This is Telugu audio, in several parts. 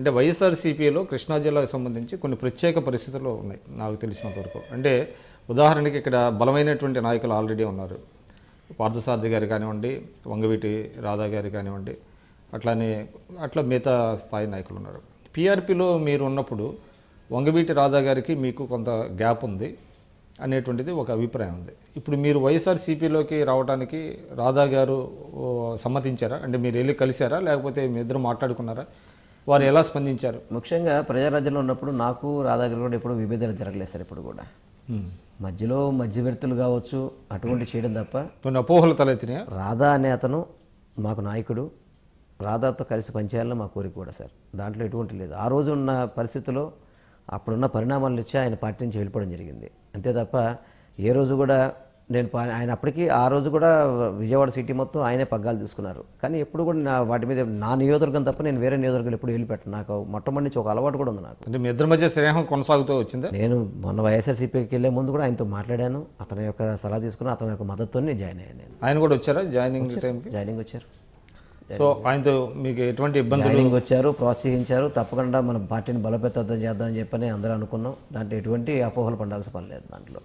అంటే వైఎస్ఆర్సీపీలో కృష్ణా జిల్లాకు సంబంధించి కొన్ని ప్రత్యేక పరిస్థితులు ఉన్నాయి నాకు తెలిసినంత వరకు అంటే ఉదాహరణకి ఇక్కడ బలమైనటువంటి నాయకులు ఆల్రెడీ ఉన్నారు పార్థసారథి గారు కానివ్వండి వంగవీటి రాధా గారు కానివ్వండి అట్లానే అట్లా మిగతా స్థాయి నాయకులు ఉన్నారు పీఆర్పీలో మీరు ఉన్నప్పుడు వంగవీటి రాధా గారికి మీకు కొంత గ్యాప్ ఉంది అనేటువంటిది ఒక అభిప్రాయం ఉంది ఇప్పుడు మీరు వైఎస్ఆర్సీపీలోకి రావడానికి రాధా గారు సమ్మతించారా అంటే మీరు వెళ్ళి కలిశారా లేకపోతే మీ ఇద్దరు మాట్లాడుకున్నారా వారు ఎలా స్పందించారు ముఖ్యంగా ప్రజారాజ్యంలో ఉన్నప్పుడు నాకు రాధా గారు కూడా ఎప్పుడు విభేదన జరగలేదు సార్ ఇప్పుడు కూడా మధ్యలో మధ్యవర్తులు కావచ్చు అటువంటి చేయడం తప్ప కొన్ని అపోహలు తలెత్తిన రాధా అనే అతను మాకు నాయకుడు రాధాతో కలిసి పనిచేయాలని మా కోరిక కూడా సార్ దాంట్లో ఎటువంటి లేదు ఆ రోజు ఉన్న పరిస్థితిలో అప్పుడున్న పరిణామాలు ఇచ్చి ఆయన పార్టీ నుంచి వెళ్ళిపోవడం జరిగింది అంతే తప్ప ఏ రోజు కూడా నేను ఆయన అప్పటికీ ఆ రోజు కూడా విజయవాడ సిటీ మొత్తం ఆయనే పగ్గాలు తీసుకున్నారు కానీ ఎప్పుడు కూడా నా వాటి మీద నా నియోజకవర్గం తప్ప నేను వేరే నియోజకవర్గం ఎప్పుడు వెళ్ళిపెట్టాను నాకు మొట్టమొదటి నుంచి ఒక అలవాటు కూడా ఉంది నాకు అంటే మీ ఇద్దరి మధ్య స్నేహం కొనసాగుతూ వచ్చింది నేను మొన్న వైఎస్ఆర్సీపీకి వెళ్ళే ముందు కూడా ఆయనతో మాట్లాడాను అతని యొక్క సలహా తీసుకుని అతని యొక్క మద్దతుతో జాయిన్ అయ్యాను నేను ఆయన కూడా వచ్చారా జాయినింగ్ జాయినింగ్ వచ్చారు సో ఆయనతో మీకు ఎటువంటి ఇబ్బందులు వచ్చారు ప్రోత్సహించారు తప్పకుండా మన పార్టీని బలపెత్తం చేద్దామని చెప్పని అందరూ అనుకున్నాం దాంట్లో ఎటువంటి అపోహలు పండాల్సి పని లేదు దాంట్లో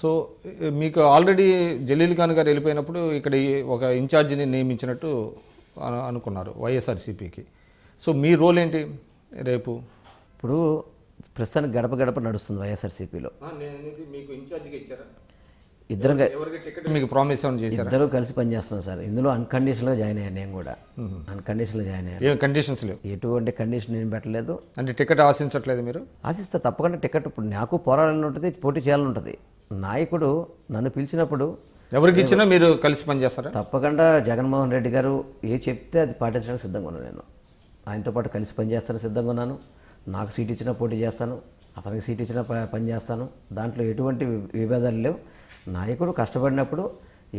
సో మీకు ఆల్రెడీ జలీల్ ఖాన్ గారు వెళ్ళిపోయినప్పుడు ఇక్కడ ఒక ఇన్ఛార్జిని నియమించినట్టు అనుకున్నారు వైఎస్ఆర్సీపీకి సో మీ రోల్ ఏంటి రేపు ఇప్పుడు ప్రస్తుతానికి గడప గడప నడుస్తుంది వైఎస్ఆర్సీపీలో మీకు ఇన్ఛార్జిగా ఇచ్చారా ఇద్దరు మీకు ప్రామిస్ ఇద్దరు కలిసి పనిచేస్తున్నాం సార్ ఇందులో అన్కండిషనల్గా జాయిన్ అయ్యాను నేను కూడా అన్కండిషనల్గా జాయిన్ అయ్యాను కండిషన్స్ లేవు ఎటువంటి కండిషన్ నేను పెట్టలేదు అంటే టికెట్ ఆశించట్లేదు మీరు ఆశిస్తా తప్పకుండా టికెట్ ఇప్పుడు నాకు పోరాడాలని ఉంటుంది పోటీ చేయాలని ఉంటుంది నాయకుడు నన్ను పిలిచినప్పుడు ఎవరికి ఇచ్చినా మీరు కలిసి పనిచేస్తారా తప్పకుండా జగన్మోహన్ రెడ్డి గారు ఏ చెప్తే అది పాటించడానికి సిద్ధంగా ఉన్నాను నేను ఆయనతో పాటు కలిసి పనిచేస్తాను సిద్ధంగా ఉన్నాను నాకు సీట్ ఇచ్చినా పోటీ చేస్తాను అతనికి సీట్ ఇచ్చినా పని చేస్తాను దాంట్లో ఎటువంటి విభేదాలు లేవు నాయకుడు కష్టపడినప్పుడు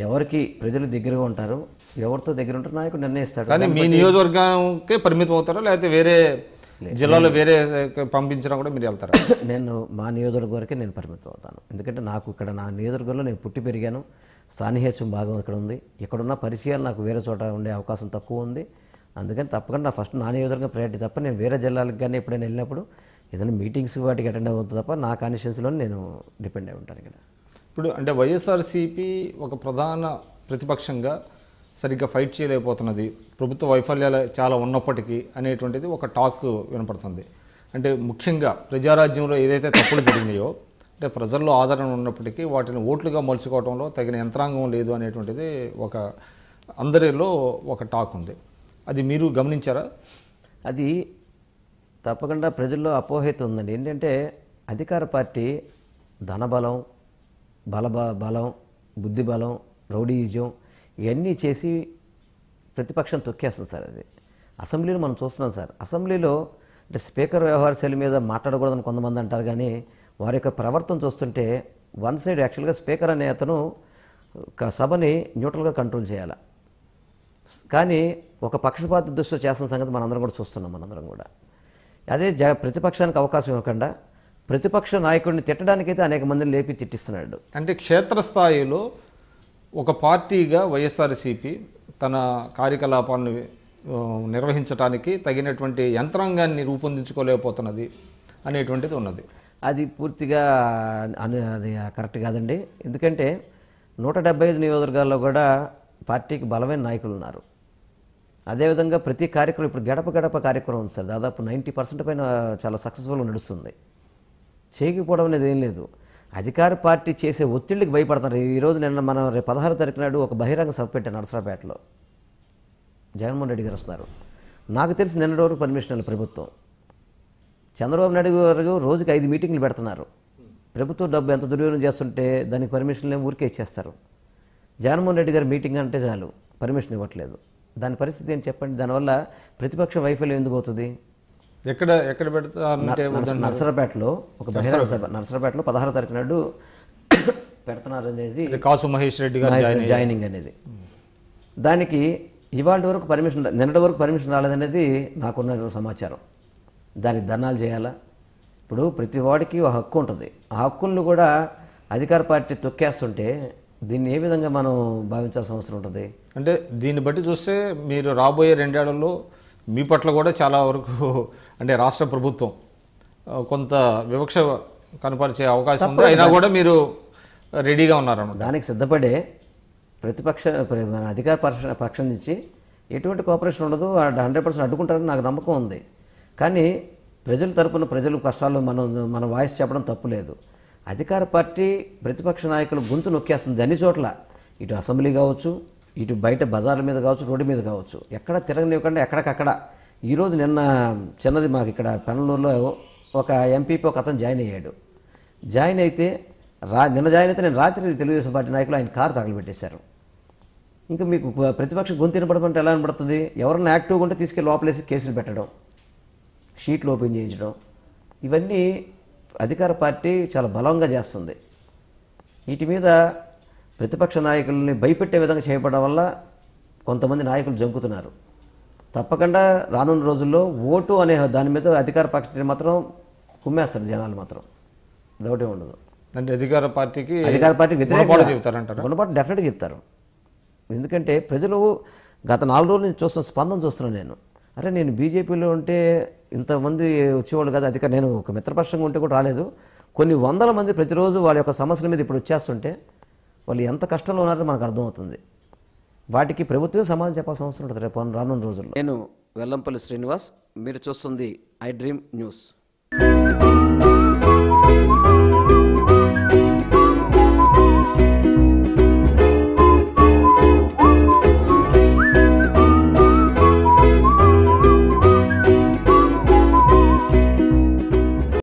ఎవరికి ప్రజలు దగ్గరగా ఉంటారు ఎవరితో దగ్గర ఉంటారు నాయకుడు నిర్ణయిస్తాడు కానీ మీ నియోజకవర్గానికి పరిమితం అవుతారా లేకపోతే వేరే జిల్లాలో వేరే పంపించినా కూడా మీరు వెళ్తారు నేను మా నియోజకవర్గంకే నేను పరిమితం అవుతాను ఎందుకంటే నాకు ఇక్కడ నా నియోజకవర్గంలో నేను పుట్టి పెరిగాను సాన్నిహిత్యం భాగం ఇక్కడ ఉంది ఇక్కడున్న పరిచయాలు నాకు వేరే చోట ఉండే అవకాశం తక్కువ ఉంది అందుకని తప్పకుండా ఫస్ట్ నా నియోజకవర్గం ప్రయారిటీ తప్ప నేను వేరే జిల్లాలకు కానీ ఎప్పుడైనా వెళ్ళినప్పుడు ఏదైనా మీటింగ్స్ వాటికి అటెండ్ అవుతుంది తప్ప నా కాన్షియన్స్లో నేను డిపెండ్ అయి ఉంటాను ఇక్కడ ఇప్పుడు అంటే వైఎస్ఆర్సీపీ ఒక ప్రధాన ప్రతిపక్షంగా సరిగ్గా ఫైట్ చేయలేకపోతున్నది ప్రభుత్వ వైఫల్యాలు చాలా ఉన్నప్పటికీ అనేటువంటిది ఒక టాక్ వినపడుతుంది అంటే ముఖ్యంగా ప్రజారాజ్యంలో ఏదైతే తప్పులు జరిగినాయో అంటే ప్రజల్లో ఆదరణ ఉన్నప్పటికీ వాటిని ఓట్లుగా మలుచుకోవడంలో తగిన యంత్రాంగం లేదు అనేటువంటిది ఒక అందరిలో ఒక టాక్ ఉంది అది మీరు గమనించారా అది తప్పకుండా ప్రజల్లో అపోహిత ఉందండి ఏంటంటే అధికార పార్టీ ధనబలం బల బలం బుద్ధి బలం రౌడీయిజం ఇవన్నీ చేసి ప్రతిపక్షం తొక్కేస్తుంది సార్ అది అసెంబ్లీలో మనం చూస్తున్నాం సార్ అసెంబ్లీలో అంటే స్పీకర్ వ్యవహార శైలి మీద మాట్లాడకూడదని కొంతమంది అంటారు కానీ వారి యొక్క ప్రవర్తన చూస్తుంటే వన్ సైడ్ యాక్చువల్గా స్పీకర్ అనే అతను సభని న్యూట్రల్గా కంట్రోల్ చేయాలి కానీ ఒక పక్షపాత దృష్టిలో చేస్తున్న సంగతి మనందరం కూడా చూస్తున్నాం మనందరం కూడా అదే జ ప్రతిపక్షానికి అవకాశం ఇవ్వకుండా ప్రతిపక్ష నాయకుడిని తిట్టడానికైతే అనేక మందిని లేపి తిట్టిస్తున్నాడు అంటే క్షేత్రస్థాయిలో ఒక పార్టీగా వైఎస్ఆర్సీపీ తన కార్యకలాపాలను నిర్వహించడానికి తగినటువంటి యంత్రాంగాన్ని రూపొందించుకోలేకపోతున్నది అనేటువంటిది ఉన్నది అది పూర్తిగా అది కరెక్ట్ కాదండి ఎందుకంటే నూట డెబ్బై ఐదు నియోజకవర్గాల్లో కూడా పార్టీకి బలమైన నాయకులు ఉన్నారు అదేవిధంగా ప్రతి కార్యక్రమం ఇప్పుడు గడప గడప కార్యక్రమం ఉంది సార్ దాదాపు నైంటీ పర్సెంట్ పైన చాలా సక్సెస్ఫుల్గా నడుస్తుంది చేయకపోవడం అనేది ఏం లేదు అధికార పార్టీ చేసే ఒత్తిళ్ళకి భయపడతారు ఈరోజు నిన్న మనం రేపు పదహారు తారీఖు నాడు ఒక బహిరంగ సభ పెట్టాను నరసరాపేటలో జగన్మోహన్ రెడ్డి గారు వస్తున్నారు నాకు తెలిసి నిన్నటి వరకు పర్మిషన్ ప్రభుత్వం చంద్రబాబు నాయుడు గారు రోజుకి ఐదు మీటింగ్లు పెడుతున్నారు ప్రభుత్వం డబ్బు ఎంత దుర్వినియోగం చేస్తుంటే దానికి పర్మిషన్లు ఏమి ఊరికే ఇచ్చేస్తారు జగన్మోహన్ రెడ్డి గారు మీటింగ్ అంటే చాలు పర్మిషన్ ఇవ్వట్లేదు దాని పరిస్థితి ఏం చెప్పండి దానివల్ల ప్రతిపక్ష వైఫల్యం ఎందుకు అవుతుంది ఎక్కడ ఎక్కడ పెడతా నర్సరపేటలో ఒక బహిరంగ సభ నర్సరపేటలో పదహారు తారీఖు నాడు పెడుతున్నారు అనేది కాసు మహేష్ రెడ్డి గారు జాయినింగ్ అనేది దానికి ఇవాళ వరకు పర్మిషన్ నిన్నటి వరకు పర్మిషన్ రాలేదనేది నాకున్న సమాచారం దానికి ధనాలు చేయాలా ఇప్పుడు ప్రతి వాడికి ఒక హక్కు ఉంటుంది ఆ హక్కులను కూడా అధికార పార్టీ తొక్కేస్తుంటే దీన్ని ఏ విధంగా మనం భావించాల్సిన అవసరం ఉంటుంది అంటే దీన్ని బట్టి చూస్తే మీరు రాబోయే రెండేళ్లలో మీ పట్ల కూడా చాలా వరకు అంటే రాష్ట్ర ప్రభుత్వం కొంత వివక్ష కనపరిచే అవకాశం ఉంది అయినా కూడా మీరు రెడీగా ఉన్నారన్నమాట దానికి సిద్ధపడే ప్రతిపక్ష మన అధికార పక్ష పక్షం నుంచి ఎటువంటి కోఆపరేషన్ ఉండదు హండ్రెడ్ పర్సెంట్ అడ్డుకుంటారని నాకు నమ్మకం ఉంది కానీ ప్రజల తరపున ప్రజలు కష్టాలు మనం మన వాయిస్ చెప్పడం తప్పు లేదు అధికార పార్టీ ప్రతిపక్ష నాయకులు గొంతు నొక్కేస్తుంది అన్ని చోట్ల ఇటు అసెంబ్లీ కావచ్చు ఇటు బయట బజార్ల మీద కావచ్చు రోడ్డు మీద కావచ్చు ఎక్కడ తిరగనివ్వకుండా ఎక్కడికక్కడ ఈరోజు నిన్న చిన్నది మాకు ఇక్కడ పెనలూరులో ఒక ఎంపీపీ ఒక అతను జాయిన్ అయ్యాడు జాయిన్ అయితే రా నిన్న జాయిన్ అయితే నేను రాత్రి తెలుగుదేశం పార్టీ నాయకులు ఆయన కారు తగలబెట్టేశారు ఇంకా మీకు ప్రతిపక్ష గొంతు వినపడమంటే ఎలా వినపడుతుంది ఎవరన్నా యాక్టివ్గా ఉంటే తీసుకెళ్ళి లోపలేసి కేసులు పెట్టడం షీట్లు ఓపెన్ చేయించడం ఇవన్నీ అధికార పార్టీ చాలా బలంగా చేస్తుంది వీటి మీద ప్రతిపక్ష నాయకుల్ని భయపెట్టే విధంగా చేయబడడం వల్ల కొంతమంది నాయకులు జంకుతున్నారు తప్పకుండా రానున్న రోజుల్లో ఓటు అనే దాని మీద అధికార పార్టీ మాత్రం కుమ్మేస్తారు జనాలు మాత్రం డౌటే ఉండదు అంటే అధికార పార్టీకి అధికార పార్టీ వ్యతిరేకంగా చెప్తారంటారు గుణపాటు డెఫినెట్గా చెప్తారు ఎందుకంటే ప్రజలు గత నాలుగు రోజుల నుంచి చూస్తున్న స్పందన చూస్తున్నాను నేను అరే నేను బీజేపీలో ఉంటే ఇంతమంది వచ్చేవాళ్ళు కదా అధికార నేను ఒక మిత్రపక్షంగా ఉంటే కూడా రాలేదు కొన్ని వందల మంది ప్రతిరోజు వాళ్ళ యొక్క సమస్యల మీద ఇప్పుడు వచ్చేస్తుంటే వాళ్ళు ఎంత కష్టంలో ఉన్నారో మనకు అర్థమవుతుంది వాటికి ప్రభుత్వం సమాధానం చెప్పాల్సిన అవసరం ఉంటుంది రేపు రానున్న రోజుల్లో నేను వెల్లంపల్లి శ్రీనివాస్ మీరు చూస్తుంది ఐ డ్రీమ్ న్యూస్